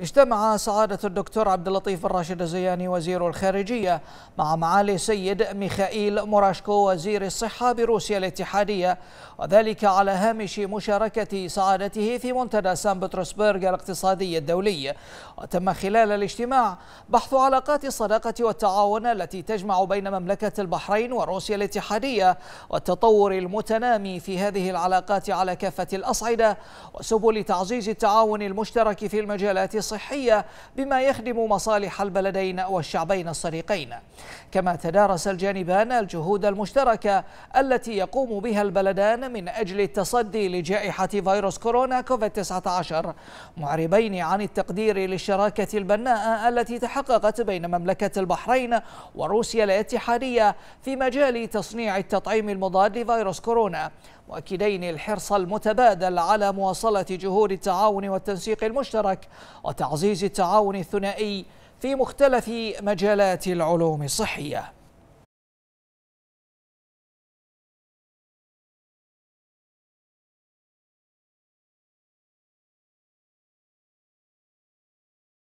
اجتمع سعادة الدكتور عبد اللطيف الراشد الزياني وزير الخارجية مع معالي سيد ميخائيل موراشكو وزير الصحة بروسيا الاتحادية وذلك على هامش مشاركة سعادته في منتدى سان بطرسبرغ الاقتصادي الدولي وتم خلال الاجتماع بحث علاقات الصداقة والتعاون التي تجمع بين مملكة البحرين وروسيا الاتحادية والتطور المتنامي في هذه العلاقات على كافة الأصعدة وسبل تعزيز التعاون المشترك في المجالات صحية بما يخدم مصالح البلدين والشعبين الصديقين كما تدارس الجانبان الجهود المشتركة التي يقوم بها البلدان من أجل التصدي لجائحة فيروس كورونا كوفيد 19 معربين عن التقدير للشراكة البناءة التي تحققت بين مملكة البحرين وروسيا الاتحادية في مجال تصنيع التطعيم المضاد لفيروس كورونا مؤكدين الحرص المتبادل على مواصلة جهود التعاون والتنسيق المشترك وتعزيز التعاون الثنائي في مختلف مجالات العلوم الصحيه